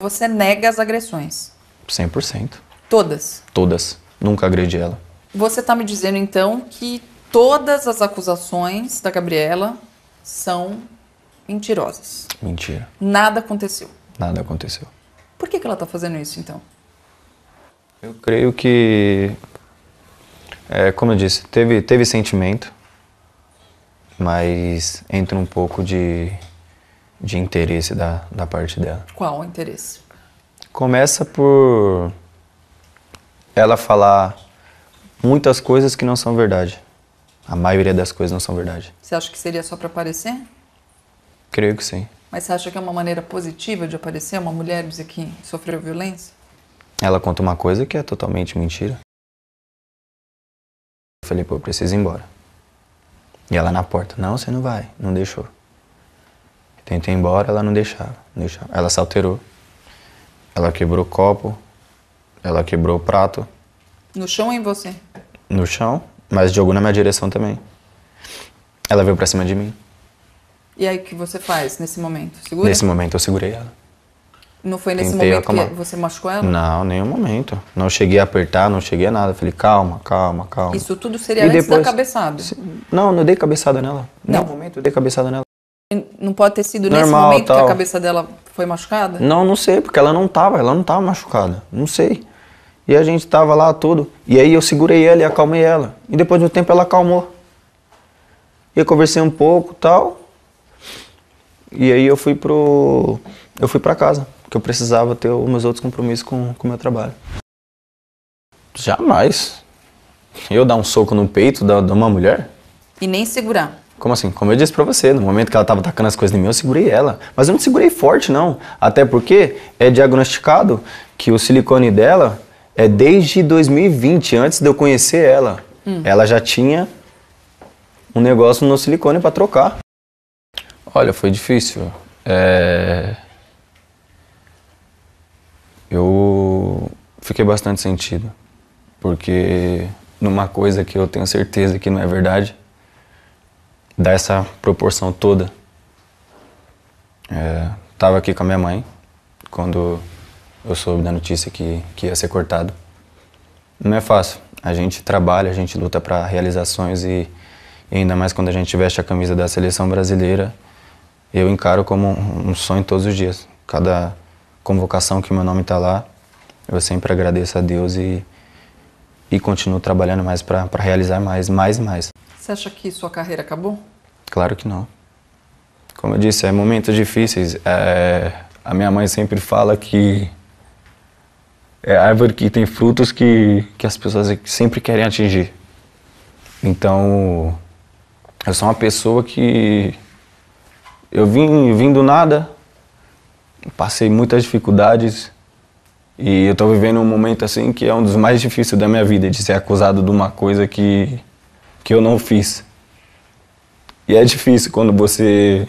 Você nega as agressões? 100%. Todas? Todas. Nunca agredi ela. Você está me dizendo então que todas as acusações da Gabriela são mentirosas? Mentira. Nada aconteceu? Nada aconteceu. Por que, que ela está fazendo isso então? Eu creio que, é, como eu disse, teve, teve sentimento, mas entra um pouco de de interesse da, da parte dela. Qual o interesse? Começa por ela falar muitas coisas que não são verdade. A maioria das coisas não são verdade. Você acha que seria só para aparecer? Creio que sim. Mas você acha que é uma maneira positiva de aparecer uma mulher dizer que sofreu violência? Ela conta uma coisa que é totalmente mentira. Eu falei, pô, eu preciso ir embora. E ela na porta, não, você não vai, não deixou tentei ir embora, ela não deixava, não deixava. Ela se alterou. Ela quebrou copo, ela quebrou prato. No chão ou em você? No chão, mas jogou na minha direção também. Ela veio pra cima de mim. E aí o que você faz nesse momento? Segura? Nesse momento eu segurei ela. Não foi nesse Tentei momento acalmar. que você machucou ela? Não, nenhum momento. Não cheguei a apertar, não cheguei a nada. Falei, calma, calma, calma. Isso tudo seria e antes depois... da cabeçada? Não, não dei cabeçada nela. Não. Nenhum momento eu dei cabeçada nela. Não pode ter sido Normal, nesse momento tal. que a cabeça dela foi machucada? Não, não sei, porque ela não tava, ela não tava machucada. Não sei. E a gente tava lá tudo. E aí eu segurei ela e acalmei ela. E depois de um tempo ela acalmou. E eu conversei um pouco tal. E aí eu fui pro. Eu fui pra casa, porque eu precisava ter os meus outros compromissos com o com meu trabalho. Jamais. Eu dar um soco no peito da, de uma mulher? E nem segurar. Como assim? Como eu disse pra você, no momento que ela tava atacando as coisas em mim, eu segurei ela. Mas eu não segurei forte, não. Até porque é diagnosticado que o silicone dela é desde 2020, antes de eu conhecer ela. Hum. Ela já tinha um negócio no silicone para trocar. Olha, foi difícil. É... Eu fiquei bastante sentido, porque numa coisa que eu tenho certeza que não é verdade, dessa essa proporção toda. É, tava aqui com a minha mãe quando eu soube da notícia que, que ia ser cortado. Não é fácil. A gente trabalha, a gente luta para realizações e, e, ainda mais quando a gente veste a camisa da seleção brasileira, eu encaro como um, um sonho todos os dias. Cada convocação que meu nome está lá, eu sempre agradeço a Deus e, e continuo trabalhando mais para realizar mais, mais e mais. Você acha que sua carreira acabou? Claro que não. Como eu disse, é momentos difíceis. É... A minha mãe sempre fala que é árvore que tem frutos que, que as pessoas sempre querem atingir. Então, eu sou uma pessoa que eu vim, vim do nada, passei muitas dificuldades e eu estou vivendo um momento assim que é um dos mais difíceis da minha vida, de ser acusado de uma coisa que que eu não fiz. E é difícil quando você.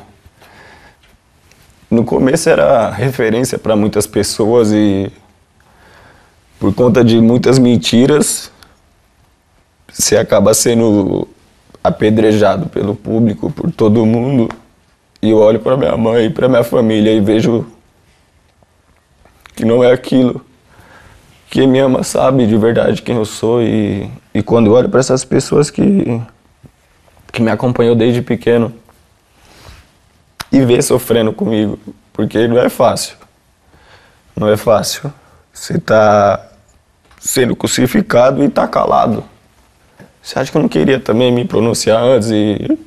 No começo era referência para muitas pessoas e por conta de muitas mentiras, você acaba sendo apedrejado pelo público, por todo mundo. E eu olho para minha mãe, para minha família e vejo que não é aquilo que me ama sabe de verdade quem eu sou e, e quando eu olho para essas pessoas que, que me acompanhou desde pequeno e vê sofrendo comigo, porque não é fácil. Não é fácil. Você tá sendo crucificado e tá calado. Você acha que eu não queria também me pronunciar antes e,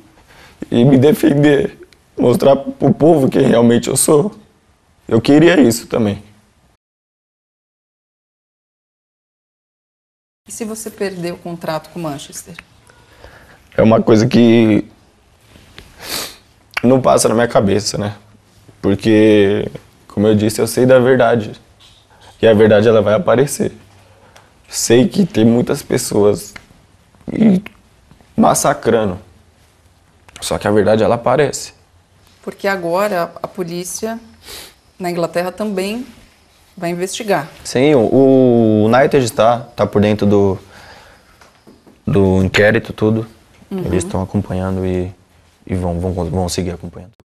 e me defender? Mostrar pro povo quem realmente eu sou? Eu queria isso também. E se você perder o contrato com o Manchester? É uma coisa que não passa na minha cabeça, né? Porque, como eu disse, eu sei da verdade. E a verdade ela vai aparecer. Sei que tem muitas pessoas massacrando. Só que a verdade ela aparece. Porque agora a polícia na Inglaterra também vai investigar. Sim, o, o United está, está por dentro do, do inquérito, tudo. Uhum. Eles estão acompanhando e, e vão, vão, vão seguir acompanhando.